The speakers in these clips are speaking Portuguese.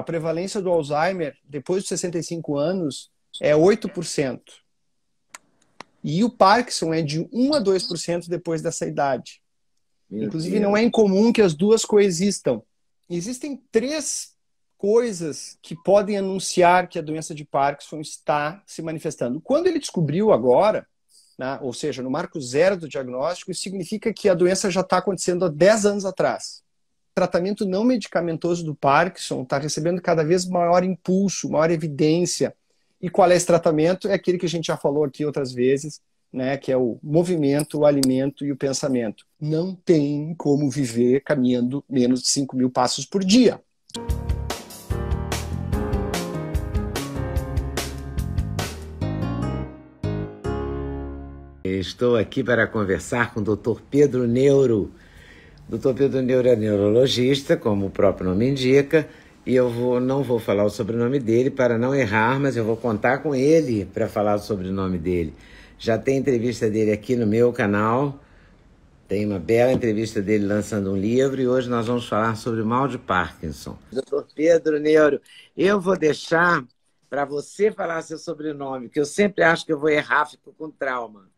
a prevalência do Alzheimer depois dos 65 anos é 8%. E o Parkinson é de 1 a 2% depois dessa idade. Meu Inclusive, Deus. não é incomum que as duas coexistam. Existem três coisas que podem anunciar que a doença de Parkinson está se manifestando. Quando ele descobriu agora, né, ou seja, no marco zero do diagnóstico, isso significa que a doença já está acontecendo há 10 anos atrás tratamento não medicamentoso do Parkinson está recebendo cada vez maior impulso, maior evidência. E qual é esse tratamento? É aquele que a gente já falou aqui outras vezes, né, que é o movimento, o alimento e o pensamento. Não tem como viver caminhando menos de 5 mil passos por dia. Estou aqui para conversar com o Dr. Pedro Neuro, Dr. Pedro Neuro é neurologista, como o próprio nome indica, e eu vou, não vou falar o sobrenome dele para não errar, mas eu vou contar com ele para falar o sobrenome dele. Já tem entrevista dele aqui no meu canal, tem uma bela entrevista dele lançando um livro e hoje nós vamos falar sobre o mal de Parkinson. Doutor Pedro Neuro, eu vou deixar para você falar seu sobrenome, que eu sempre acho que eu vou errar, fico com trauma.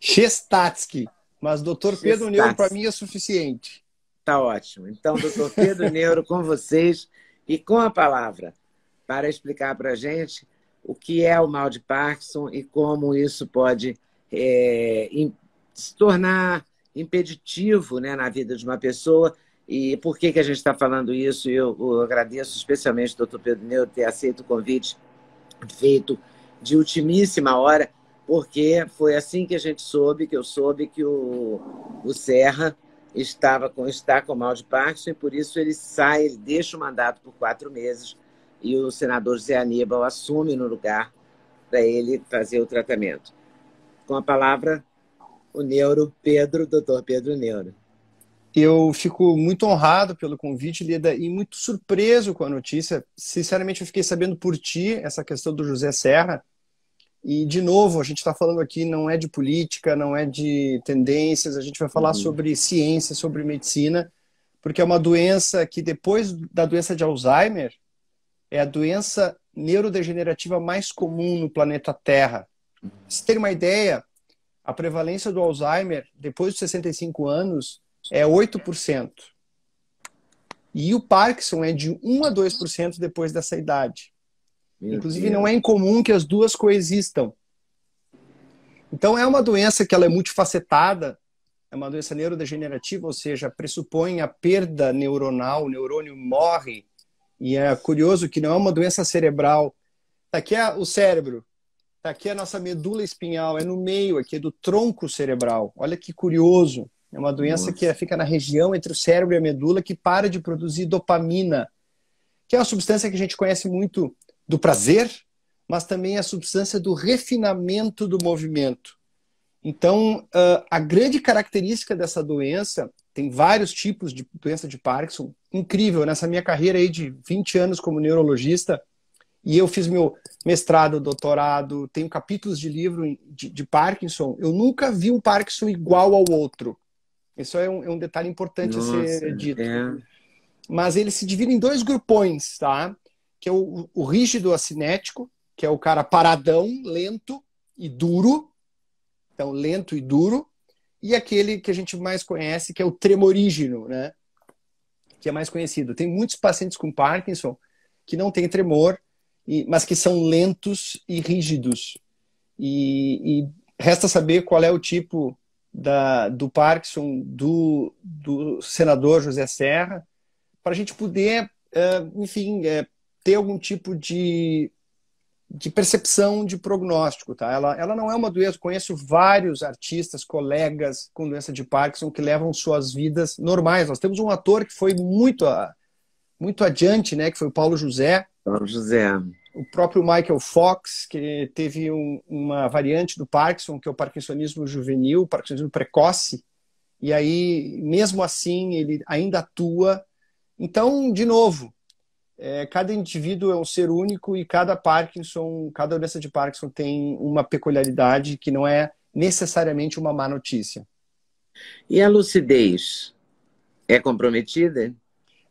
Chestatsky. Mas doutor Pedro Neuro, para mim, é suficiente. Está ótimo. Então, doutor Pedro Neuro, com vocês e com a palavra, para explicar para a gente o que é o mal de Parkinson e como isso pode é, se tornar impeditivo né, na vida de uma pessoa e por que, que a gente está falando isso. E eu, eu, agradeço especialmente ao doutor Pedro Neuro ter aceito o convite feito de ultimíssima hora porque foi assim que a gente soube, que eu soube que o, o Serra estava com, está com mal de Parkinson e por isso ele sai, ele deixa o mandato por quatro meses e o senador Zé Aníbal assume no lugar para ele fazer o tratamento. Com a palavra, o neuro Pedro, doutor Pedro Neuro. Eu fico muito honrado pelo convite, Lida, e muito surpreso com a notícia. Sinceramente, eu fiquei sabendo por ti essa questão do José Serra, e, de novo, a gente está falando aqui não é de política, não é de tendências, a gente vai falar uhum. sobre ciência, sobre medicina, porque é uma doença que, depois da doença de Alzheimer, é a doença neurodegenerativa mais comum no planeta Terra. Pra você uma ideia, a prevalência do Alzheimer depois dos 65 anos é 8%. E o Parkinson é de 1 a 2% depois dessa idade. Meu Inclusive, Deus. não é incomum que as duas coexistam. Então, é uma doença que ela é multifacetada, é uma doença neurodegenerativa, ou seja, pressupõe a perda neuronal, o neurônio morre. E é curioso que não é uma doença cerebral. Tá aqui é o cérebro, tá aqui é a nossa medula espinhal, é no meio aqui, é do tronco cerebral. Olha que curioso. É uma doença Nossa. que fica na região entre o cérebro e a medula que para de produzir dopamina, que é uma substância que a gente conhece muito do prazer, mas também a substância do refinamento do movimento. Então, ah, a grande característica dessa doença, tem vários tipos de doença de Parkinson, incrível, nessa minha carreira aí de 20 anos como neurologista, e eu fiz meu mestrado, doutorado, tenho capítulos de livro de, de Parkinson, eu nunca vi um Parkinson igual ao outro. Isso é um, é um detalhe importante Nossa, a ser dito. É. Mas ele se divide em dois grupões, tá? que é o, o rígido acinético, que é o cara paradão, lento e duro. Então, lento e duro. E aquele que a gente mais conhece, que é o tremorígeno, né? Que é mais conhecido. Tem muitos pacientes com Parkinson que não têm tremor, mas que são lentos e rígidos. E, e resta saber qual é o tipo da, do Parkinson do, do senador José Serra, para a gente poder, eh, enfim, eh, ter algum tipo de, de percepção de prognóstico, tá? Ela, ela não é uma doença. Conheço vários artistas, colegas com doença de Parkinson que levam suas vidas normais. Nós temos um ator que foi muito, a, muito adiante, né? Que foi o Paulo José. Paulo José. O próprio Michael Fox, que teve um, uma variante do Parkinson, que é o parkinsonismo juvenil, parkinsonismo precoce. E aí, mesmo assim, ele ainda atua. Então, de novo, é, cada indivíduo é um ser único e cada Parkinson, cada doença de Parkinson tem uma peculiaridade que não é necessariamente uma má notícia. E a lucidez é comprometida?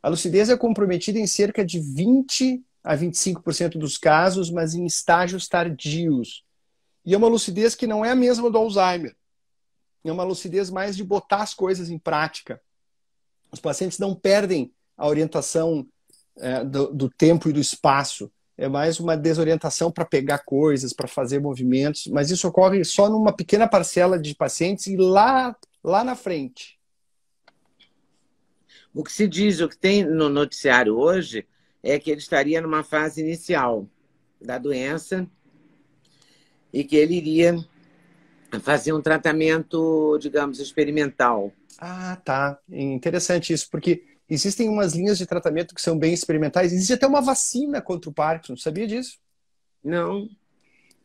A lucidez é comprometida em cerca de 20 a 25% dos casos, mas em estágios tardios. E é uma lucidez que não é a mesma do Alzheimer. É uma lucidez mais de botar as coisas em prática. Os pacientes não perdem a orientação é, do, do, tempo e do espaço. É mais uma desorientação para pegar coisas, para fazer movimentos, mas isso ocorre só numa pequena parcela de pacientes e lá, lá na frente. O que se diz, o que tem no noticiário hoje, é que ele estaria numa fase inicial da doença e que ele iria fazer um tratamento, digamos, experimental. Ah, tá. Interessante isso, porque Existem umas linhas de tratamento que são bem experimentais. Existe até uma vacina contra o Parkinson, sabia disso? Não.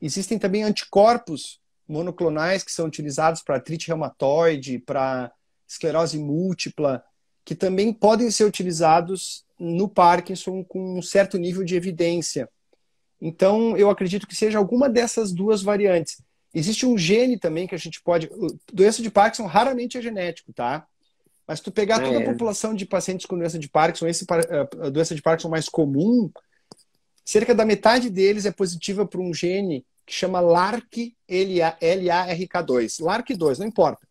Existem também anticorpos monoclonais que são utilizados para artrite reumatoide, para esclerose múltipla, que também podem ser utilizados no Parkinson com um certo nível de evidência. Então, eu acredito que seja alguma dessas duas variantes. Existe um gene também que a gente pode. Doença de Parkinson raramente é genético, tá? Mas tu pegar é. toda a população de pacientes com doença de Parkinson, esse, eh, a doença de Parkinson mais comum, cerca da metade deles é positiva para um gene que chama LARC-LARK2. LARC2, não importa.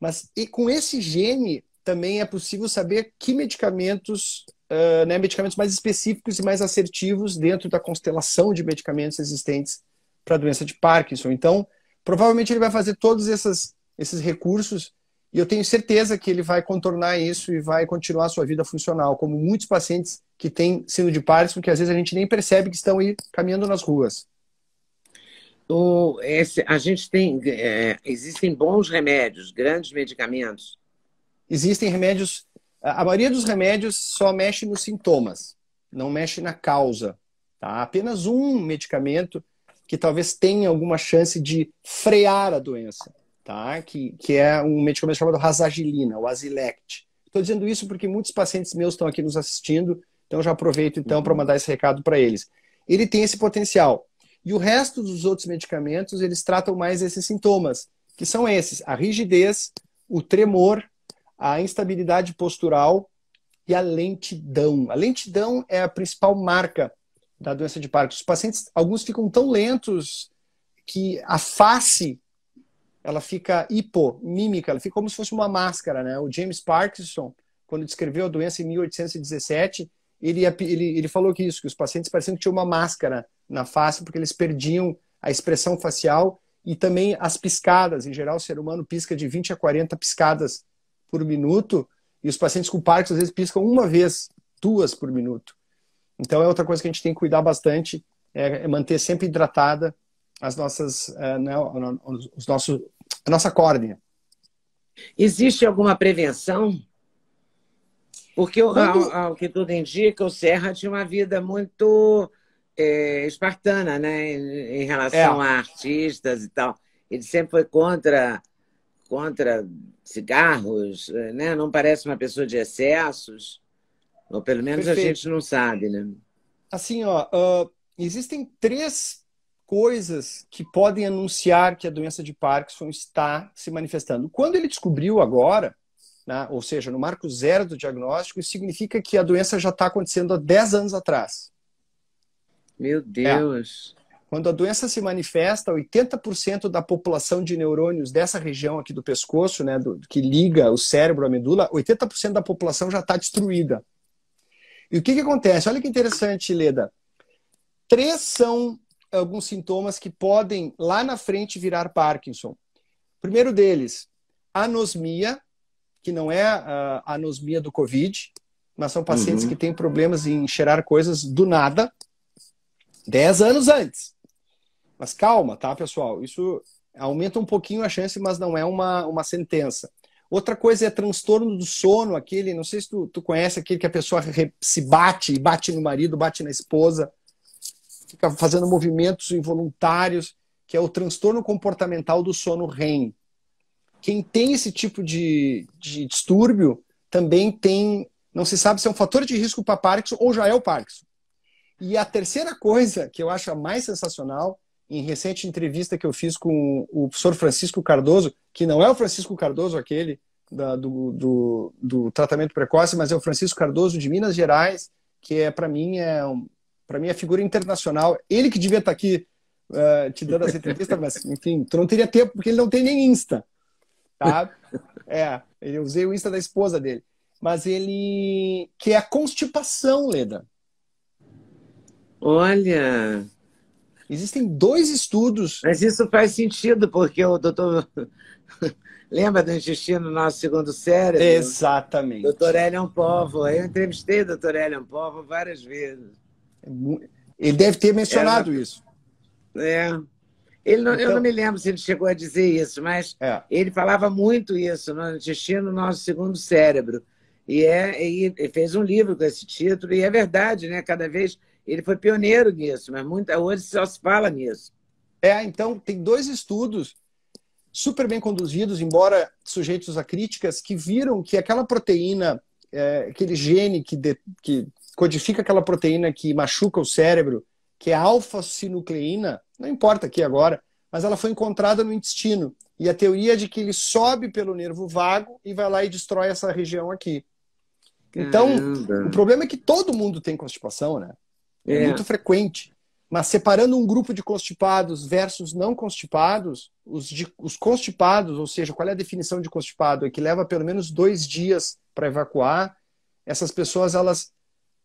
Mas e com esse gene também é possível saber que medicamentos, uh, né, medicamentos mais específicos e mais assertivos dentro da constelação de medicamentos existentes para a doença de Parkinson. Então, provavelmente ele vai fazer todos essas, esses recursos e eu tenho certeza que ele vai contornar isso e vai continuar a sua vida funcional, como muitos pacientes que têm síndrome de Parkinson, que às vezes a gente nem percebe que estão aí caminhando nas ruas. O, esse, a gente tem. É, existem bons remédios, grandes medicamentos. Existem remédios. A maioria dos remédios só mexe nos sintomas, não mexe na causa. Tá? Apenas um medicamento que talvez tenha alguma chance de frear a doença tá? que, que é um medicamento chamado rasagilina, o Azilect. Estou dizendo isso porque muitos pacientes meus estão aqui nos assistindo, então já aproveito então para uhum. mandar esse recado para eles. Ele tem esse potencial. E o resto dos outros medicamentos, eles tratam mais esses sintomas, que são esses: a rigidez, o tremor, a instabilidade postural e a lentidão. A lentidão é a principal marca da doença de Parkinson. Os pacientes, alguns ficam tão lentos que a face ela fica hipomímica, ela fica como se fosse uma máscara, né? O James Parkinson, quando descreveu a doença em 1817, ele, ele, ele falou que isso, que os pacientes pareciam que tinham uma máscara na face, porque eles perdiam a expressão facial e também as piscadas. Em geral, o ser humano pisca de 20 a 40 piscadas por minuto, e os pacientes com Parkinson às vezes piscam uma vez, duas por minuto. Então é outra coisa que a gente tem que cuidar bastante, é, é manter sempre hidratada as nossas, eh, né, os nossos, a nossa córnea. Existe alguma prevenção? Porque, Quando... ao, ao, que tudo indica, o Serra tinha uma vida muito é, espartana, né? Em, em relação é. a artistas e tal. Ele sempre foi contra contra cigarros, eh, né? Não parece uma pessoa de excessos. Ou pelo menos Perfeito. a gente não sabe, né? Assim, ó, uh, existem três coisas que podem anunciar que a doença de Parkinson está se manifestando. Quando ele descobriu agora, né, ou seja, no marco zero do diagnóstico, isso significa que a doença já está acontecendo há 10 anos atrás. Meu é. Deus! É. Quando a doença se manifesta, 80% da população de neurônios dessa região aqui do pescoço, né, do, que liga o cérebro à medula, 80% da população já está destruída. E o que, que acontece? Olha que interessante, Leda. Três são alguns sintomas que podem lá na frente virar Parkinson. primeiro deles, anosmia, que não é ah, a anosmia do Covid, mas são pacientes uhum. que têm problemas em cheirar coisas do nada, 10 anos antes. Mas calma, tá, pessoal? Isso aumenta um pouquinho a chance, mas não é uma, uma sentença. Outra coisa é transtorno do sono, aquele, não sei se tu, tu conhece aquele que a pessoa se bate, bate no marido, bate na esposa fica fazendo movimentos involuntários, que é o transtorno comportamental do sono REM. Quem tem esse tipo de, de distúrbio também tem, não se sabe se é um fator de risco para Parkinson ou já é o Parkinson. E a terceira coisa que eu acho a mais sensacional, em recente entrevista que eu fiz com o professor Francisco Cardoso, que não é o Francisco Cardoso aquele da, do, do, do, tratamento precoce, mas é o Francisco Cardoso de Minas Gerais, que é para mim é um, para mim é figura internacional. Ele que devia estar tá aqui uh, te dando as entrevistas, mas enfim, tu não teria tempo porque ele não tem nem Insta. Tá? É, eu usei o Insta da esposa dele. Mas ele. que é a constipação, Leda. Olha! Existem dois estudos. Mas isso faz sentido, porque o doutor. Lembra do intestino nosso segundo cérebro? Exatamente. Doutor Elion Povo. Eu entrevistei o doutor Elion Povo várias vezes. É ele deve ter mencionado Era... isso. É. Ele não, então... eu não me lembro se ele chegou a dizer isso, mas é. ele falava muito isso, no intestino, nosso segundo cérebro. E, é, e fez um livro com esse título, e é verdade, né? Cada vez ele foi pioneiro nisso, mas muita, hoje só se fala nisso. É, então tem dois estudos super bem conduzidos, embora sujeitos a críticas, que viram que aquela proteína, é, aquele gene que, de, que codifica aquela proteína que machuca o cérebro, que é alfa-sinucleína, não importa aqui agora, mas ela foi encontrada no intestino. E a teoria é de que ele sobe pelo nervo vago e vai lá e destrói essa região aqui. Então, Caramba. o problema é que todo mundo tem constipação, né? É, é muito frequente. Mas separando um grupo de constipados versus não constipados, os, de, os constipados, ou seja, qual é a definição de constipado? É que leva pelo menos dois dias para evacuar. Essas pessoas, elas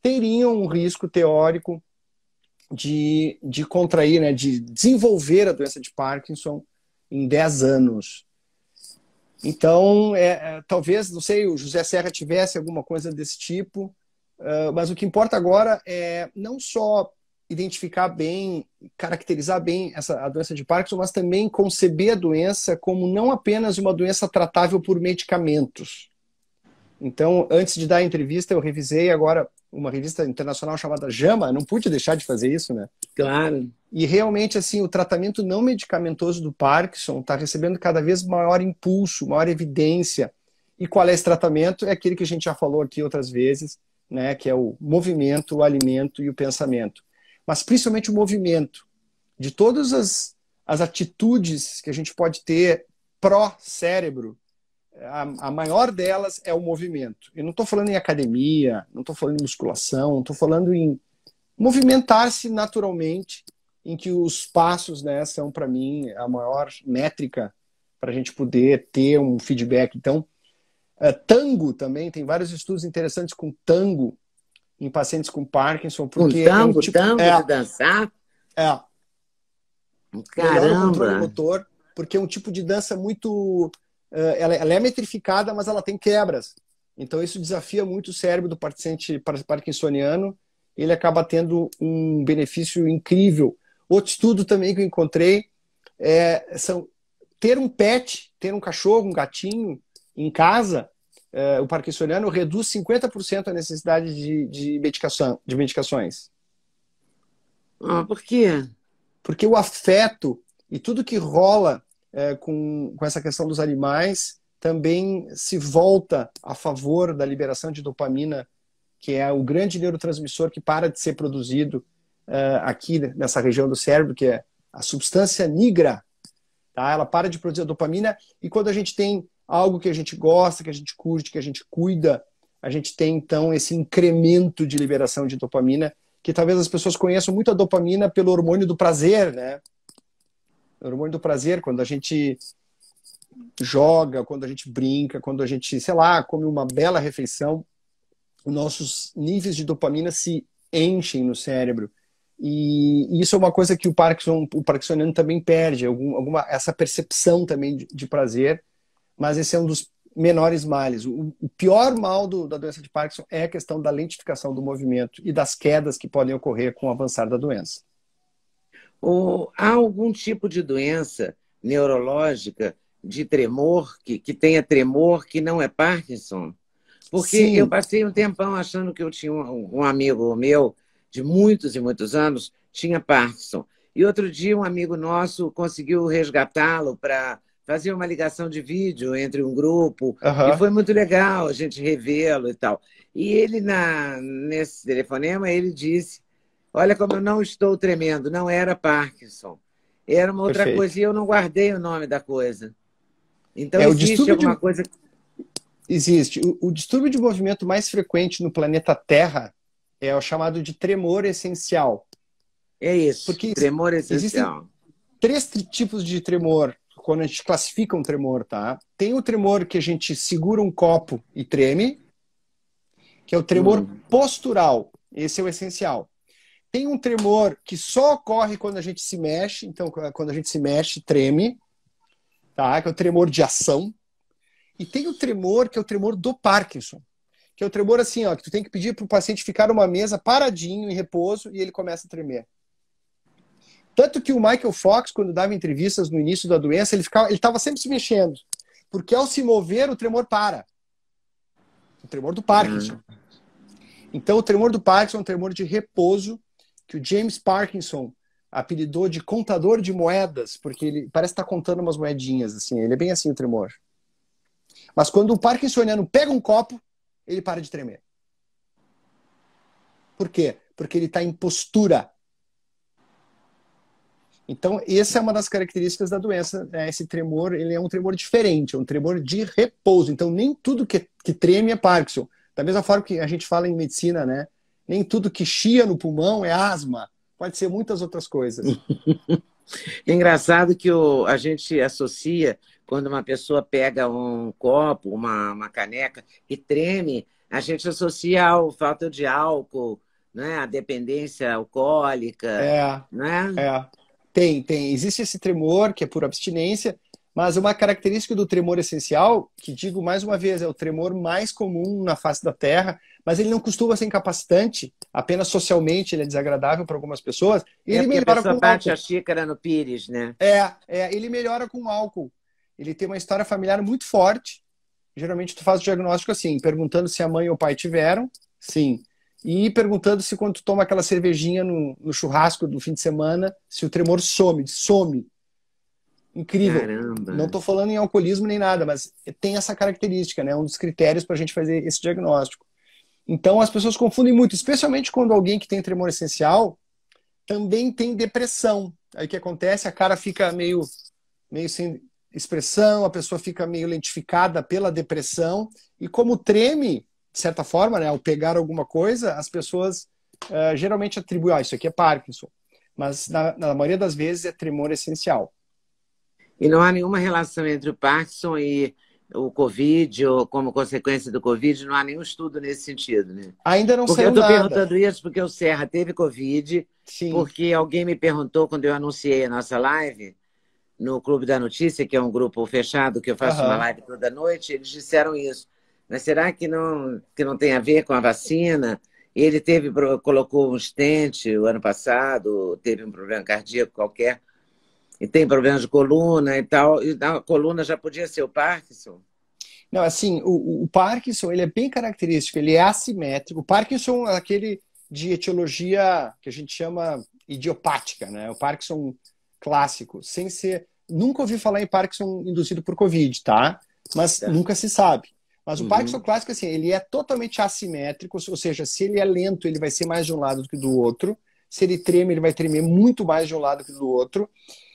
teriam um risco teórico de, de contrair, né, de desenvolver a doença de Parkinson em 10 anos. Então, é, é, talvez, não sei, o José Serra tivesse alguma coisa desse tipo, uh, mas o que importa agora é não só identificar bem, caracterizar bem essa, a doença de Parkinson, mas também conceber a doença como não apenas uma doença tratável por medicamentos. Então, antes de dar a entrevista, eu revisei agora uma revista internacional chamada JAMA, não pude deixar de fazer isso, né? Claro. E realmente, assim, o tratamento não medicamentoso do Parkinson está recebendo cada vez maior impulso, maior evidência. E qual é esse tratamento? É aquele que a gente já falou aqui outras vezes, né? Que é o movimento, o alimento e o pensamento. Mas principalmente o movimento. De todas as, as atitudes que a gente pode ter pró-cérebro, a, a maior delas é o movimento. Eu não estou falando em academia, não estou falando em musculação, estou falando em movimentar-se naturalmente, em que os passos né, são, para mim, a maior métrica para a gente poder ter um feedback. Então, eh, tango também, tem vários estudos interessantes com tango em pacientes com Parkinson. Porque é um tango, é um tipo, tango é, de dançar? É. Caramba! motor, porque é um tipo de dança muito eh, ela, é, ela é metrificada, mas ela tem quebras. Então, isso desafia muito o cérebro do paciente parkinsoniano. Ele acaba tendo um benefício incrível. Outro estudo também que eu encontrei é são, ter um pet, ter um cachorro, um gatinho em casa. É, o parkinsoniano reduz 50% a necessidade de, de, medicação, de medicações. Ah, por quê? Porque o afeto e tudo que rola é, com, com essa questão dos animais também se volta a favor da liberação de dopamina, que é o grande neurotransmissor que para de ser produzido é, aqui nessa região do cérebro, que é a substância nigra. Tá? Ela para de produzir a dopamina e quando a gente tem algo que a gente gosta, que a gente curte, que a gente cuida, a gente tem então esse incremento de liberação de dopamina, que talvez as pessoas conheçam muito a dopamina pelo hormônio do prazer, né? É hormônio do prazer, quando a gente joga, quando a gente brinca, quando a gente, sei lá, come uma bela refeição, nossos níveis de dopamina se enchem no cérebro. E isso é uma coisa que o Parkinson, o Parkinsoniano também perde, algum, alguma, essa percepção também de, de, prazer, mas esse é um dos menores males. O, o pior mal do, da doença de Parkinson é a questão da lentificação do movimento e das quedas que podem ocorrer com o avançar da doença ou há algum tipo de doença neurológica de tremor, que, que tenha tremor, que não é Parkinson? Porque Sim. eu passei um tempão achando que eu tinha um, um amigo meu de muitos e muitos anos, tinha Parkinson. E outro dia um amigo nosso conseguiu resgatá-lo para fazer uma ligação de vídeo entre um grupo. Uhum. E foi muito legal a gente revê-lo e tal. E ele, na, nesse telefonema, ele disse Olha como eu não estou tremendo. Não era Parkinson. Era uma outra Perfeito. coisa e eu não guardei o nome da coisa. Então é, existe alguma de... coisa. Existe. O, o distúrbio de movimento mais frequente no planeta Terra é o chamado de tremor essencial. É isso. Porque tremor essencial. Três tipos de tremor quando a gente classifica um tremor, tá? Tem o tremor que a gente segura um copo e treme, que é o tremor hum. postural. Esse é o essencial. Tem um tremor que só ocorre quando a gente se mexe, então quando a gente se mexe, treme, tá? Que é o tremor de ação. E tem o tremor que é o tremor do Parkinson, que é o tremor assim, ó, que tu tem que pedir para o paciente ficar numa mesa paradinho em repouso e ele começa a tremer. Tanto que o Michael Fox, quando dava entrevistas no início da doença, ele ficava, ele estava sempre se mexendo, porque ao se mover o tremor para. O tremor do Parkinson. Uhum. Então o tremor do Parkinson é um tremor de repouso que o James Parkinson apelidou de contador de moedas, porque ele parece estar tá contando umas moedinhas, assim, ele é bem assim o tremor. Mas quando o parkinsoniano pega um copo, ele para de tremer. Por quê? Porque ele está em postura. Então, essa é uma das características da doença. Né? Esse tremor, ele é um tremor diferente, é um tremor de repouso. Então, nem tudo que, que treme é Parkinson. Da mesma forma que a gente fala em medicina, né? nem tudo que chia no pulmão é asma. Pode ser muitas outras coisas. É engraçado que o, a gente associa quando uma pessoa pega um copo, uma, uma caneca e treme, a gente associa ao fato de álcool, né? A dependência alcoólica. É. Né? É. Tem, tem. Existe esse tremor que é por abstinência mas uma característica do tremor essencial, que digo mais uma vez, é o tremor mais comum na face da Terra, mas ele não costuma ser incapacitante, apenas socialmente ele é desagradável para algumas pessoas. é ele melhora a com bate álcool. a xícara no pires, né? É, é, ele melhora com álcool. Ele tem uma história familiar muito forte. Geralmente tu faz o diagnóstico assim, perguntando se a mãe ou o pai tiveram, sim. E perguntando se quando tu toma aquela cervejinha no, no churrasco do fim de semana, se o tremor some, some incrível. Caramba. Não estou falando em alcoolismo nem nada, mas tem essa característica, né? Um dos critérios para a gente fazer esse diagnóstico. Então as pessoas confundem muito, especialmente quando alguém que tem tremor essencial também tem depressão. Aí o que acontece? A cara fica meio, meio sem expressão, a pessoa fica meio lentificada pela depressão e como treme, de certa forma, né, ao pegar alguma coisa, as pessoas uh, geralmente atribuem, ah, isso aqui é Parkinson. Mas na, na maioria das vezes é tremor essencial. E não há nenhuma relação entre o Parkinson e o Covid, ou como consequência do Covid, não há nenhum estudo nesse sentido, né? Ainda não porque saiu eu tô nada. Eu estou perguntando isso porque o Serra teve Covid, Sim. porque alguém me perguntou quando eu anunciei a nossa live no Clube da Notícia, que é um grupo fechado que eu faço uhum. uma live toda noite, eles disseram isso. Mas será que não, que não tem a ver com a vacina? Ele teve, colocou um estente o ano passado, teve um problema cardíaco qualquer e tem problemas de coluna e tal. E a coluna já podia ser o Parkinson? Não, assim, o, o Parkinson ele é bem característico, ele é assimétrico. O Parkinson é aquele de etiologia que a gente chama idiopática, né? O Parkinson clássico, sem ser. Nunca ouvi falar em Parkinson induzido por Covid, tá? Mas é. nunca se sabe. Mas uhum. o Parkinson clássico, assim, ele é totalmente assimétrico, ou seja, se ele é lento, ele vai ser mais de um lado do que do outro. Se ele treme, ele vai tremer muito mais de um lado que do outro.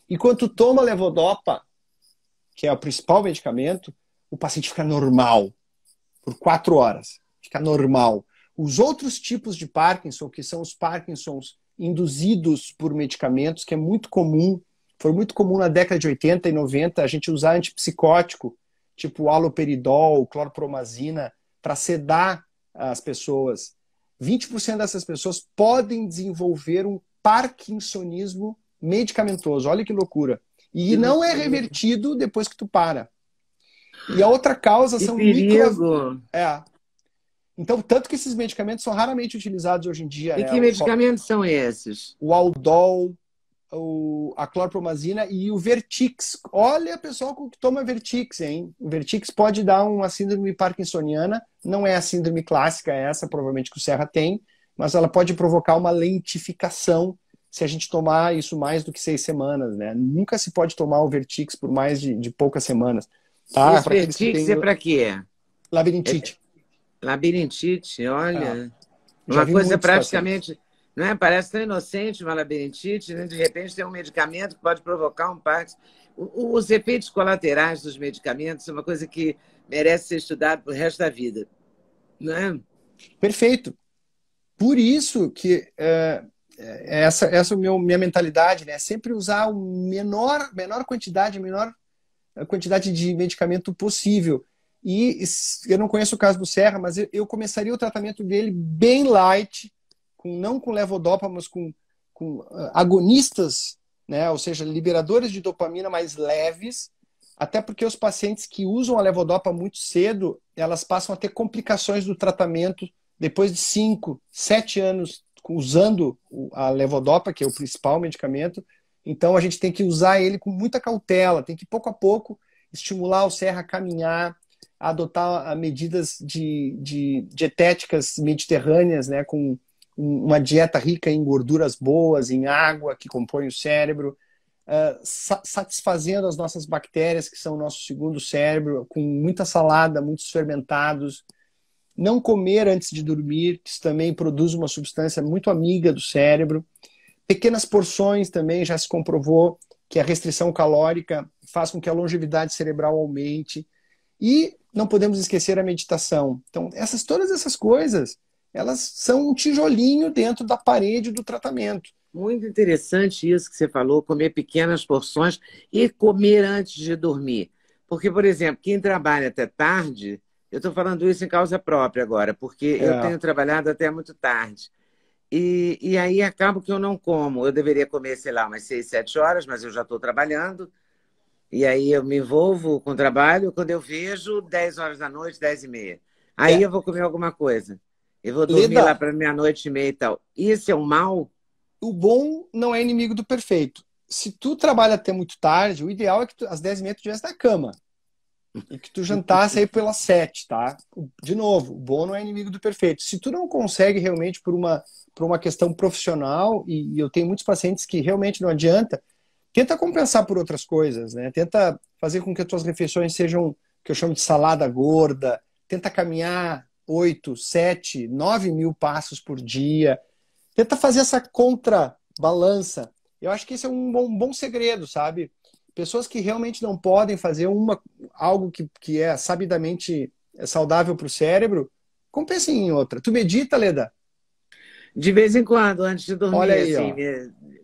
E quando tu toma levodopa, que é o principal medicamento, o paciente fica normal por quatro horas. Fica normal. Os outros tipos de Parkinson, que são os Parkinsons induzidos por medicamentos, que é muito comum, foi muito comum na década de 80 e 90 a gente usar antipsicótico, tipo aloperidol, clorpromazina, para sedar as pessoas. 20% dessas pessoas podem desenvolver um parkinsonismo medicamentoso, olha que loucura. E não é revertido depois que tu para. E a outra causa que são micro... É. Então, tanto que esses medicamentos são raramente utilizados hoje em dia. E é, que medicamentos são esses? O Aldol, o... a clorpromazina e o Vertix. Olha, pessoal, que toma Vertix, hein? O Vertix pode dar uma síndrome parkinsoniana. Não é a síndrome clássica essa, provavelmente, que o Serra tem. Mas ela pode provocar uma lentificação se a gente tomar isso mais do que seis semanas, né? Nunca se pode tomar o Vertix por mais de, de poucas semanas. Tá? Esse Vertix que tem... é para quê? Labirintite. É labirintite, olha. Tá. uma coisa praticamente... Né? Parece tão inocente uma labirintite, né? de repente tem um medicamento que pode provocar um parto. Os efeitos colaterais dos medicamentos é uma coisa que merece ser estudado para o resto da vida. Né? Perfeito. Por isso que é, é, essa, essa é a minha mentalidade, né? É sempre usar a menor, menor quantidade, a menor eh, quantidade de medicamento possível. E eu não conheço o caso do Serra, mas eu, começaria o tratamento dele bem light, com, não com levodopa, mas com, com eh, agonistas, né? ou seja, liberadores de dopamina mais leves, até porque os pacientes que usam a levodopa muito cedo, elas passam a ter complicações do tratamento depois de 5, 7 anos usando a levodopa, que é o principal medicamento. Então a gente tem que usar ele com muita cautela, tem que pouco a pouco estimular o serra a caminhar, a adotar ah, medidas de, de dietéticas mediterrâneas, né, com uma dieta rica em gorduras boas, em água que compõe o cérebro, uh, sa satisfazendo as nossas bactérias, que são o nosso segundo cérebro, com muita salada, muitos fermentados, não comer antes de dormir, que isso também produz uma substância muito amiga do cérebro. Pequenas porções também já se comprovou que a restrição calórica faz com que a longevidade cerebral aumente. E não podemos esquecer a meditação. Então, essas todas essas coisas, elas são um tijolinho dentro da parede do tratamento. Muito interessante isso que você falou, comer pequenas porções e comer antes de dormir. Porque, por exemplo, quem trabalha até tarde eu estou falando isso em causa própria agora, porque é. eu tenho trabalhado até muito tarde. E, e aí acabo que eu não como. Eu deveria comer, sei lá, umas seis, sete horas, mas eu já estou trabalhando. E aí eu me envolvo com o trabalho quando eu vejo 10 horas da noite, 10 e meia. Aí é. eu vou comer alguma coisa. Eu vou dormir lá para meia-noite e meia e tal. Isso é um mal? O bom não é inimigo do perfeito. Se tu trabalha até muito tarde, o ideal é que tu, às 10 e meia tu estivesse na cama e que tu jantasse aí pelas sete, tá? De novo, o bom não é inimigo do perfeito. Se tu não consegue realmente por uma, por uma questão profissional, e eu tenho muitos pacientes que realmente não adianta, tenta compensar por outras coisas, né? Tenta fazer com que as tuas refeições sejam que eu chamo de salada gorda, tenta caminhar oito, sete, nove mil passos por dia, tenta fazer essa contrabalança. Eu acho que esse é um bom, um bom segredo, sabe? pessoas que realmente não podem fazer uma, algo que, que é sabidamente saudável para o cérebro, compensa em outra. Tu medita, Leda? De vez em quando, antes de dormir, Olha aí, assim,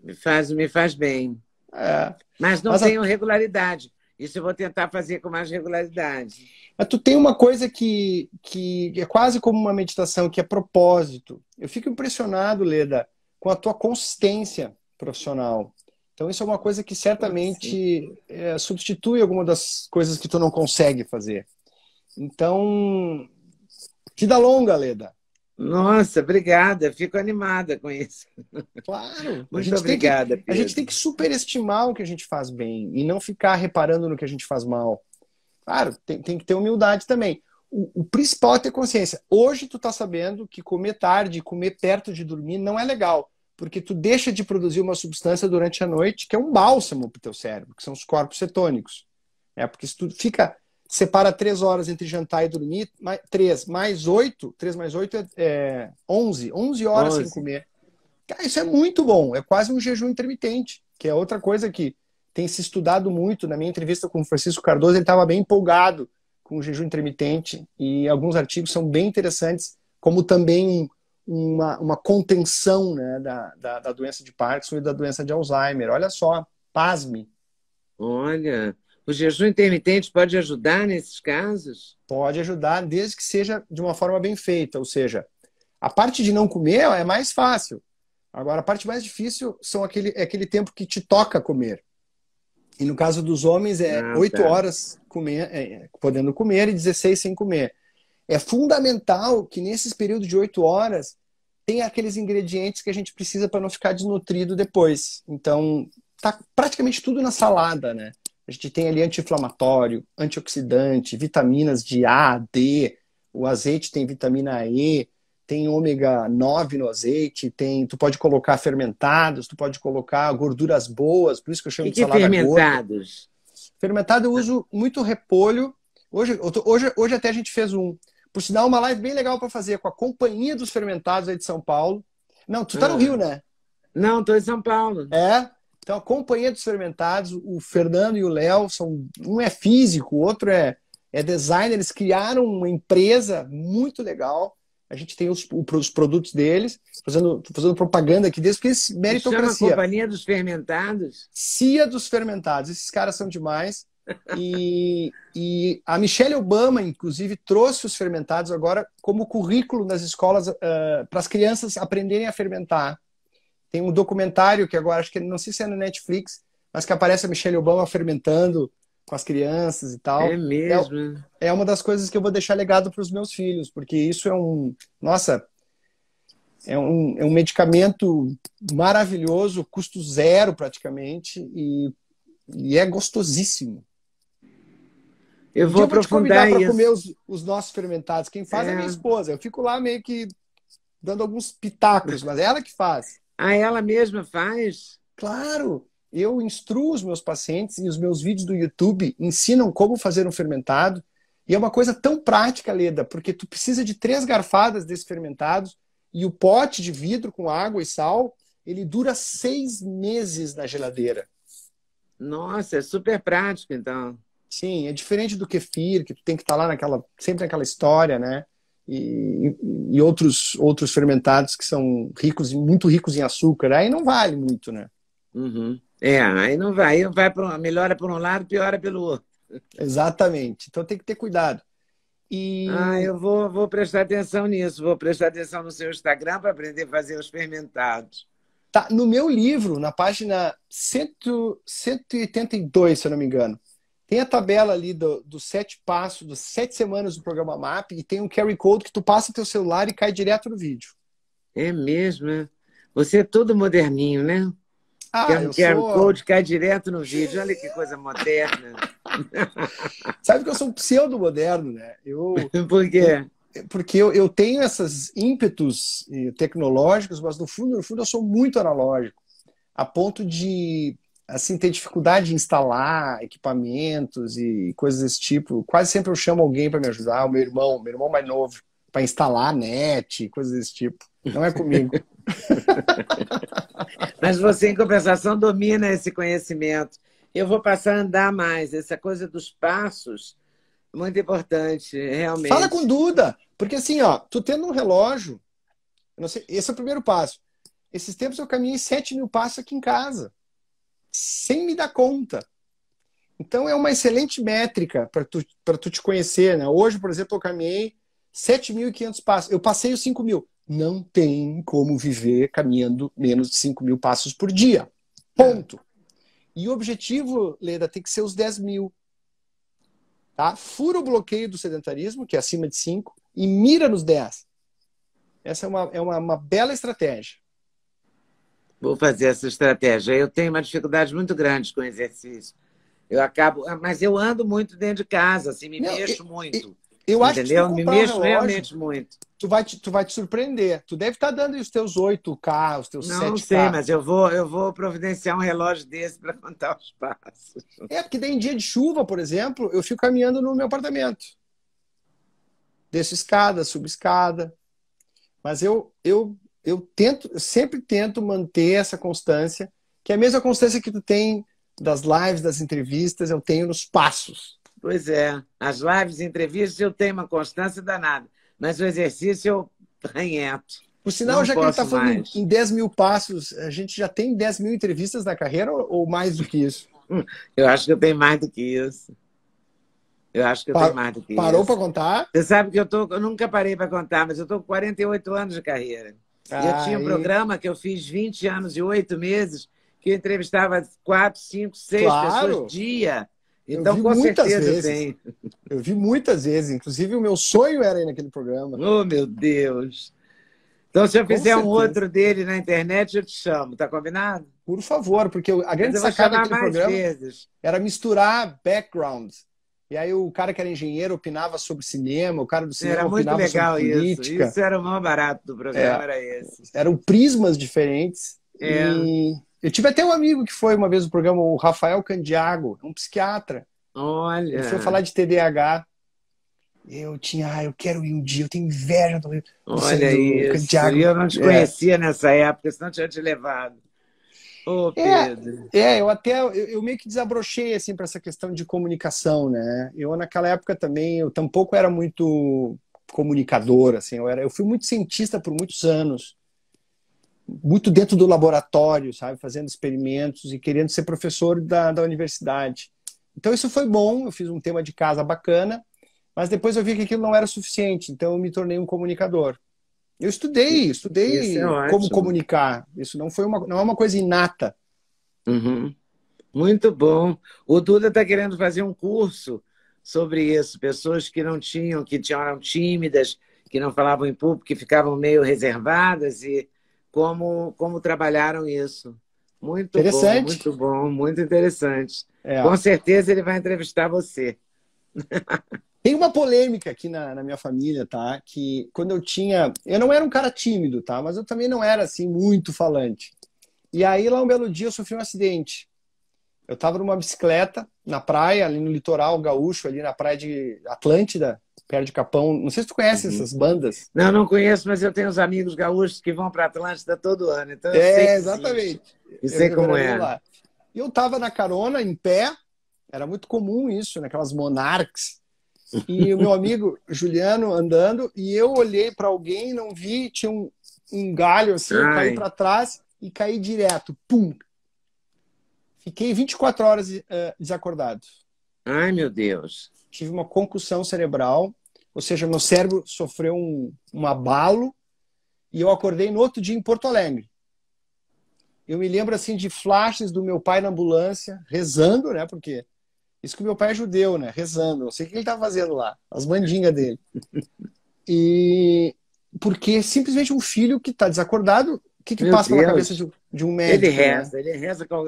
me, faz, me faz bem. É. Mas não Mas tenho a... regularidade. Isso eu vou tentar fazer com mais regularidade. Mas tu tem uma coisa que, que é quase como uma meditação, que é propósito. Eu fico impressionado, Leda, com a tua consistência profissional. Então isso é uma coisa que certamente é, substitui alguma das coisas que tu não consegue fazer. Então, vida longa, Leda. Nossa, obrigada. Fico animada com isso. Claro. Muito obrigada. Que, a gente tem que superestimar o que a gente faz bem e não ficar reparando no que a gente faz mal. Claro, tem, tem que ter humildade também. O, o, principal é ter consciência. Hoje tu tá sabendo que comer tarde, comer perto de dormir não é legal porque tu deixa de produzir uma substância durante a noite que é um bálsamo para o teu cérebro, que são os corpos cetônicos. é Porque se tu fica, separa três horas entre jantar e dormir, mais, três mais oito, três mais oito é, é onze, onze horas 11. sem comer. Cara, isso é muito bom, é quase um jejum intermitente, que é outra coisa que tem se estudado muito. Na minha entrevista com o Francisco Cardoso, ele estava bem empolgado com o jejum intermitente e alguns artigos são bem interessantes, como também uma, uma contenção né, da, da, da, doença de Parkinson e da doença de Alzheimer. Olha só, pasme. Olha, o jejum intermitente pode ajudar nesses casos? Pode ajudar, desde que seja de uma forma bem feita. Ou seja, a parte de não comer é mais fácil. Agora, a parte mais difícil são aquele, é aquele tempo que te toca comer. E no caso dos homens, é ah, 8 tá. horas comer, é, é podendo comer e 16 sem comer. É fundamental que nesses períodos de oito horas tenha aqueles ingredientes que a gente precisa para não ficar desnutrido depois. Então, tá praticamente tudo na salada, né? A gente tem ali anti-inflamatório, antioxidante, vitaminas de A, D, o azeite tem vitamina E, tem ômega 9 no azeite, tem, tu pode colocar fermentados, tu pode colocar gorduras boas, por isso que eu chamo que de é salada fermentados? gorda. Fermentado eu uso muito repolho. Hoje, hoje, hoje até a gente fez um. Por sinal, uma live bem legal para fazer com a Companhia dos Fermentados aí de São Paulo. Não, tu tá é. no Rio, né? Não, tô em São Paulo. É? Então, a Companhia dos Fermentados, o Fernando e o Léo, são um é físico, o outro é, é designer. Eles criaram uma empresa muito legal. A gente tem os, os produtos deles, fazendo, fazendo propaganda aqui deles, porque eles meritocracia. Chama a Companhia dos Fermentados? Cia dos Fermentados. Esses caras são demais. E, e, a Michelle Obama, inclusive, trouxe os fermentados agora como currículo nas escolas uh, para as crianças aprenderem a fermentar. Tem um documentário que agora, acho que não sei se é na Netflix, mas que aparece a Michelle Obama fermentando com as crianças e tal. É, é mesmo. É, é uma das coisas que eu vou deixar legado para os meus filhos, porque isso é um. Nossa, é um, é um medicamento maravilhoso, custo zero praticamente, e, e é gostosíssimo. Eu vou aprofundar te para comer os, os, nossos fermentados. Quem faz é. é minha esposa. Eu fico lá meio que dando alguns pitacos, mas é ela que faz. Ah, ela mesma faz? Claro! Eu instruo os meus pacientes e os meus vídeos do YouTube ensinam como fazer um fermentado. E é uma coisa tão prática, Leda, porque tu precisa de três garfadas desse fermentado e o pote de vidro com água e sal, ele dura seis meses na geladeira. Nossa, é super prático, então. Sim, é diferente do kefir, que tu tem que estar tá lá naquela, sempre naquela história, né? E, e, outros, outros fermentados que são ricos, muito ricos em açúcar, aí não vale muito, né? Uhum. É, aí não vai, aí vai pra, melhora por um lado, piora pelo outro. Exatamente, então tem que ter cuidado. E... Ah, eu vou, vou prestar atenção nisso, vou prestar atenção no seu Instagram para aprender a fazer os fermentados. Tá, no meu livro, na página 100, 182, se eu não me engano, tem a tabela ali do, do sete passos, das sete semanas do programa MAP, e tem um QR Code que tu passa teu celular e cai direto no vídeo. É mesmo, é? Você é todo moderninho, né? Ah, o QR sou... Code cai direto no vídeo. Olha que coisa moderna. Sabe que eu sou um pseudo-moderno, né? Eu, Por quê? Eu, porque eu, eu tenho esses ímpetos eh, tecnológicos, mas no fundo, no fundo, eu sou muito analógico. A ponto de assim ter dificuldade de instalar equipamentos e coisas desse tipo. Quase sempre eu chamo alguém para me ajudar, o meu irmão, meu irmão mais novo, para instalar a net, coisas desse tipo. Não é comigo. Mas você, em compensação, domina esse conhecimento. Eu vou passar a andar mais. Essa coisa dos passos, muito importante, realmente. Fala com Duda, porque assim, ó, tu tendo um relógio, sei, esse é o primeiro passo. Esses tempos eu caminhei 7 mil passos aqui em casa sem me dar conta. Então é uma excelente métrica para tu, tu te conhecer, né? Hoje, por exemplo, eu caminhei 7.500 passos. Eu passei os 5.000. mil. Não tem como viver caminhando menos de 5.000 mil passos por dia. Ponto. E o objetivo, Leda, tem que ser os 10.000. mil. Tá? Fura o bloqueio do sedentarismo, que é acima de 5, e mira nos 10. Essa é uma, é uma, uma bela estratégia vou fazer essa estratégia. Eu tenho uma dificuldade muito grande com exercício. Eu acabo, ah, mas eu ando muito dentro de casa, assim, me Não, mexo muito. Eu, eu acho entendeu? que é me mexo um realmente muito. Tu vai, te, tu vai te surpreender. Tu deve estar dando os teus 8K, os teus não, 7K. Não sei, mas eu vou, eu vou providenciar um relógio desse para contar os passos. É, porque tem em dia de chuva, por exemplo, eu fico caminhando no meu apartamento. Desço escada, subo escada. Mas eu, eu eu tento, eu sempre tento manter essa constância, que é a mesma constância que tu tem das lives, das entrevistas, eu tenho nos passos. Pois é, as lives, entrevistas, eu tenho uma constância danada, mas o exercício eu ranheto. Por sinal, não já que ele está falando mais. em 10 mil passos, a gente já tem 10 mil entrevistas na carreira ou mais do que isso? Eu acho que eu tenho mais do que isso. Eu acho que eu Par tenho mais do que parou isso. Parou para contar? Você sabe que eu, tô, eu nunca parei para contar, mas eu estou com 48 anos de carreira. Ah, eu tinha um programa que eu fiz 20 anos e 8 meses, que eu entrevistava 4, 5, 6 claro. pessoas dia. Então, com certeza vezes. tem. Eu vi muitas vezes. Inclusive, o meu sonho era ir naquele programa. Oh, meu Deus! Então, se eu com fizer certeza. um outro dele na internet, eu te chamo. Tá combinado? Por favor, porque a grande sacada do programa vezes. era misturar backgrounds. E aí o cara que era engenheiro opinava sobre cinema, o cara do cinema era opinava muito legal sobre política. Isso, isso era o mais barato do programa, é, era esse. Eram prismas diferentes. É. E eu tive até um amigo que foi uma vez no programa, o Rafael Candiago, um psiquiatra. Olha. Ele foi falar de TDAH. Eu tinha, ah, eu quero ir um dia, eu tenho inveja do, do Olha do, isso. Candiago. E eu não te é. conhecia é. nessa época, senão tinha te levado. Ô, é, Pedro. É, é, eu até eu, eu meio que desabrochei assim para essa questão de comunicação, né? Eu naquela época também, eu tampouco era muito comunicador, assim, eu era, eu fui muito cientista por muitos anos. Muito dentro do laboratório, sabe, fazendo experimentos e querendo ser professor da, da universidade. Então isso foi bom, eu fiz um tema de casa bacana, mas depois eu vi que aquilo não era suficiente, então eu me tornei um comunicador. Eu estudei, estudei é como comunicar. Isso não foi uma, não é uma coisa inata. Uhum. Muito bom. O Duda está querendo fazer um curso sobre isso. Pessoas que não tinham, que eram tímidas, que não falavam em público, que ficavam meio reservadas e como, como trabalharam isso. Muito bom, muito bom, muito interessante. É. Com certeza ele vai entrevistar você. Tem uma polêmica aqui na, na, minha família, tá? Que quando eu tinha. Eu não era um cara tímido, tá? Mas eu também não era, assim, muito falante. E aí, lá um belo dia, eu sofri um acidente. Eu tava numa bicicleta na praia, ali no litoral gaúcho, ali na praia de Atlântida, perto de Capão. Não sei se tu conhece uhum. essas bandas. Não, não conheço, mas eu tenho os amigos gaúchos que vão para Atlântida todo ano. Então é, exatamente. E sei como é. E Eu tava na carona, em pé. Era muito comum isso, naquelas monarques e o meu amigo Juliano andando, e eu olhei para alguém, não vi, tinha um, um galho assim, Ai. eu caí para trás e caí direto, pum. Fiquei 24 horas uh, desacordado. Ai, meu Deus. Tive uma concussão cerebral, ou seja, meu cérebro sofreu um, um abalo, e eu acordei no outro dia em Porto Alegre. Eu me lembro assim de flashes do meu pai na ambulância, rezando, né? Porque isso que meu pai é judeu, né? Rezando. Não sei o que ele tá fazendo lá. As mandingas dele. E porque é simplesmente um filho que está desacordado, o que, que passa Deus. pela cabeça de, de, um médico? Ele né? reza, né? ele reza com.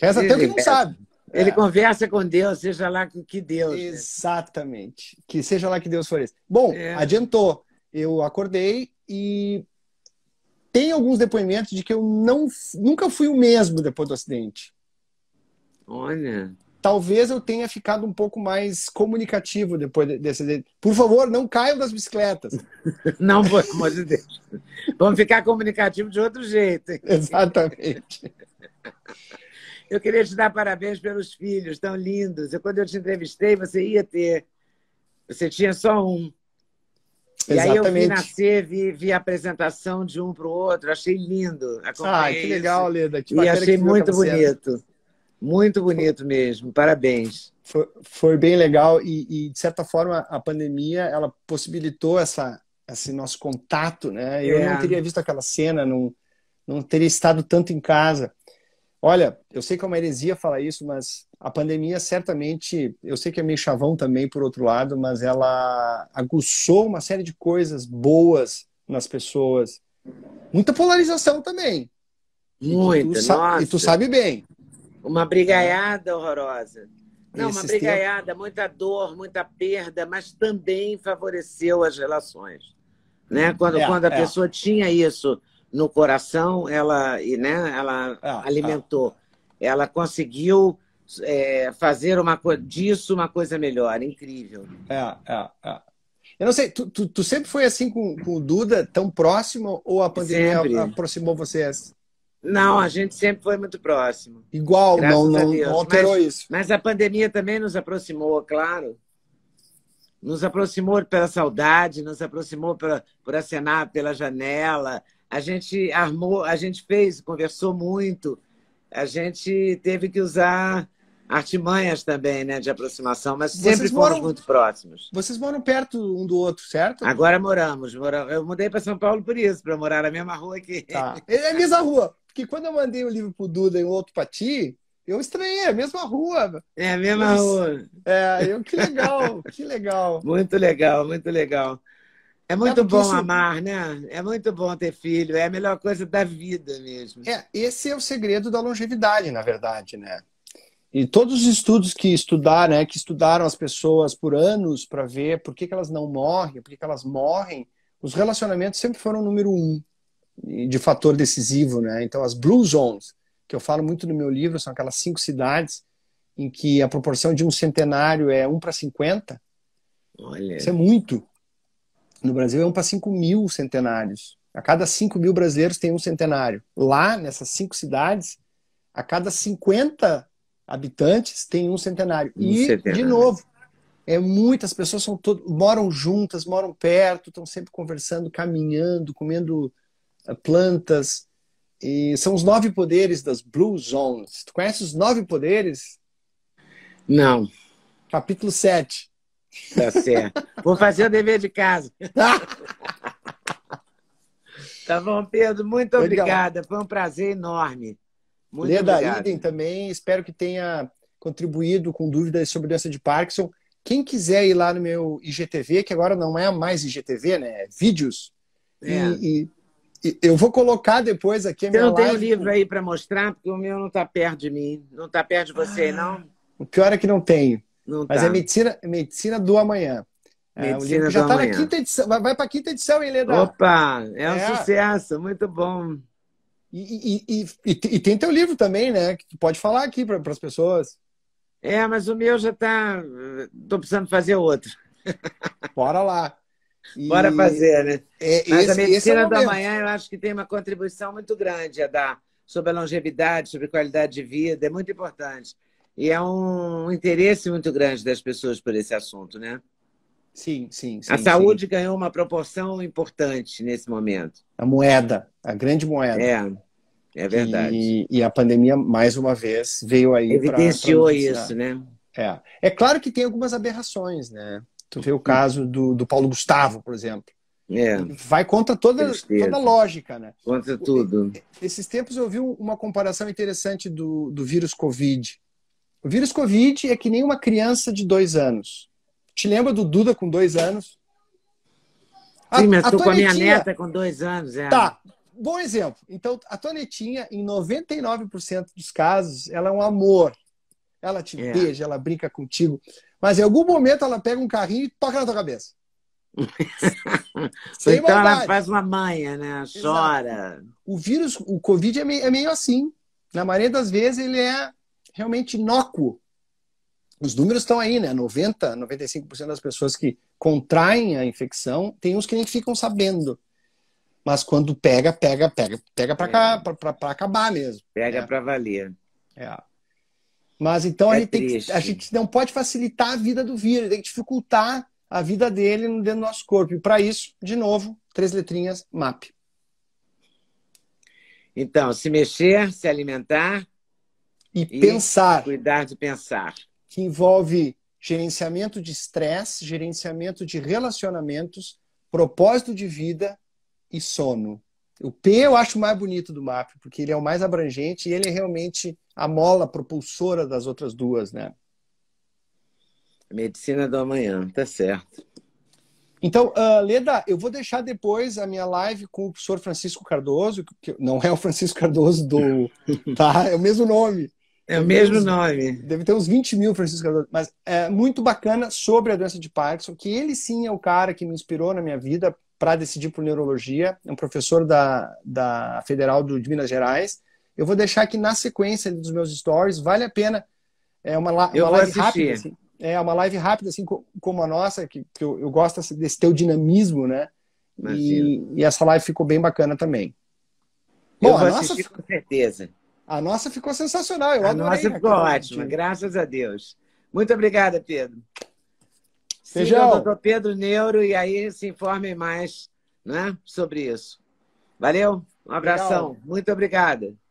Reza até o que não sabe. Ele é. conversa com Deus, seja lá com que Deus. Né? Exatamente. Né? Que seja lá que Deus for esse. Bom, é. adiantou. Eu acordei e tem alguns depoimentos de que eu não, nunca fui o mesmo depois do acidente. Olha. Talvez eu tenha ficado um pouco mais comunicativo depois desse. Por favor, não caiam das bicicletas. não, pelo amor de Deus. Vamos ficar comunicativo de outro jeito. Exatamente. Eu queria te dar parabéns pelos filhos, tão lindos. Eu, quando eu te entrevistei, você ia ter. Você tinha só um. E aí eu vi nascer, vi, vi a apresentação de um para o outro, achei lindo. Ah, que legal, Leda. Que e achei muito bonito. Muito bonito mesmo, parabéns. Foi, foi bem legal e, e, de certa forma, a pandemia ela possibilitou essa, esse nosso contato, né? Eu é. não teria visto aquela cena, não, não teria estado tanto em casa. Olha, eu sei que é uma heresia falar isso, mas a pandemia certamente, eu sei que é meio chavão também, por outro lado, mas ela aguçou uma série de coisas boas nas pessoas. Muita polarização também. Muita, e tu, nossa. E tu sabe bem. Uma tá. brigaiada horrorosa. Não, uma brigaiada, muita dor, muita perda, mas também favoreceu as relações. Né? Quando, é, quando a é. pessoa tinha isso no coração, ela, e, né, ela é, é. alimentou. Ela conseguiu é, fazer uma, disso uma coisa melhor. Incrível. É, é, é. Eu não sei, tu, tu, tu sempre foi assim com, com, o Duda, tão próximo, ou a pandemia sempre. aproximou vocês? Não, a gente sempre foi muito próximo. Igual, não, não, não, alterou mas, isso. Mas a pandemia também nos aproximou, claro. Nos aproximou pela saudade, nos aproximou pela, por acenar pela janela. A gente armou, a gente fez, conversou muito. A gente teve que usar artimanhas também, né, de aproximação, mas sempre foram muito próximos. Vocês moram perto um do outro, certo? Agora moramos, moramos. Eu mudei para São Paulo por isso, para morar na mesma rua que. Tá. É a mesma rua. Porque quando eu mandei o um livro pro Duda e o outro pra ti, eu estranhei, é a mesma rua. É, a mesma Mas, rua. É, eu, que legal, que legal. Muito legal, muito legal. É muito é bom isso... amar, né? É muito bom ter filho, é a melhor coisa da vida mesmo. É, esse é o segredo da longevidade, na verdade, né? E todos os estudos que estudaram, né, que estudaram as pessoas por anos para ver por que, que elas não morrem, por que, que elas morrem, os relacionamentos sempre foram o número um de fator decisivo, né? Então as blue zones que eu falo muito no meu livro são aquelas cinco cidades em que a proporção de um centenário é 1 para 50. Olha. Isso é muito. No Brasil é 1 para 5 mil centenários. A cada 5 mil brasileiros tem um centenário. Lá, nessas cinco cidades, a cada 50 habitantes tem um centenário. Um e, centenário. de novo, é muitas pessoas são todo, moram juntas, moram perto, estão sempre conversando, caminhando, comendo eh, plantas. E são os nove poderes das Blue Zones. Tu conhece os nove poderes? Não. Capítulo 7. Tá certo. Vou fazer o dever de casa. tá bom, Pedro. Muito obrigada. Foi um prazer enorme. Muito Leda obrigado. Idem também. Espero que tenha contribuído com dúvidas sobre doença de Parkinson. Quem quiser ir lá no meu IGTV, que agora não é mais IGTV, né? É vídeos. É. E, e eu vou colocar depois aqui a minha tenho livro aí para mostrar, porque o meu não está perto de mim. Não está perto de você, ah, não? O pior é que não tenho. Não Mas tá. é medicina, medicina do amanhã. É, medicina é, um já está na quinta edição. Vai, vai para a quinta edição, hein, Leda? Opa, é um é. sucesso, muito bom. E, e, e, e, tem teu livro também, né? Que tu pode falar aqui para as pessoas. É, mas o meu já está. Estou precisando fazer outro. Bora lá. Bora fazer, né? É, Mas esse, a é medicina é da manhã, eu acho que tem uma contribuição muito grande a dar sobre a longevidade, sobre qualidade de vida, é muito importante. E é um interesse muito grande das pessoas por esse assunto, né? Sim, sim. sim a saúde sim. ganhou uma proporção importante nesse momento. A moeda, a grande moeda. É, é verdade. E, e a pandemia, mais uma vez, veio aí para. Evidenciou pra, pra isso, né? É. é claro que tem algumas aberrações, né? Tu vê o caso do, do Paulo Gustavo, por exemplo. É. Vai contra toda, toda a lógica, né? Contra tudo. Esses tempos eu vi uma comparação interessante do, do vírus Covid. O vírus Covid é que nem uma criança de dois anos. Te lembra do Duda com dois anos? Sim, mas tô com a minha neta com dois anos. É. Tá, bom exemplo. Então, a Tonetinha, em 99% dos casos, ela é um amor. Ela te é. beija, ela brinca contigo. Mas em algum momento ela pega um carrinho e toca na tua cabeça. Sem então maldade. ela faz uma manha, né? Chora. Exato. O vírus, o Covid é meio, é meio assim. Na maioria das vezes ele é realmente inócuo. Os números estão aí, né? 90, 95% das pessoas que contraem a infecção, tem uns que nem ficam sabendo. Mas quando pega, pega, pega, pega para é. acabar mesmo. Pega né? para valer. É. Mas então é a, gente que, a, gente não pode facilitar a vida do vírus, tem que dificultar a vida dele dentro do nosso corpo. E para isso, de novo, três letrinhas, MAP. Então, se mexer, se alimentar e, e pensar. Cuidar de pensar. Que envolve gerenciamento de estresse, gerenciamento de relacionamentos, propósito de vida e sono. O P eu acho mais bonito do MAP, porque ele é o mais abrangente e ele é realmente a mola propulsora das outras duas, né? Medicina do amanhã, tá certo. Então, uh, Leda, eu vou deixar depois a minha live com o professor Francisco Cardoso, que não é o Francisco Cardoso do. tá? É o mesmo nome. É o mesmo nome. Deve ter uns 20 mil Francisco Cardoso. Mas é muito bacana sobre a doença de Parkinson, que ele sim é o cara que me inspirou na minha vida para decidir por neurologia, é um professor da, da Federal do, de Minas Gerais. Eu vou deixar aqui na sequência dos meus stories, vale a pena. É uma, uma live rápida. Assim, é uma live rápida, assim como a nossa, que, que eu, eu gosto desse teu dinamismo, né? E, e, essa live ficou bem bacana também. Bom, eu a nossa com certeza. A nossa ficou sensacional. Eu a adorei, nossa né? ficou ótima, graças a Deus. Muito obrigada, Pedro. Feijão. Siga o doutor Pedro Neuro e aí se informem mais né, sobre isso. Valeu, um abração. Legal. Muito obrigada.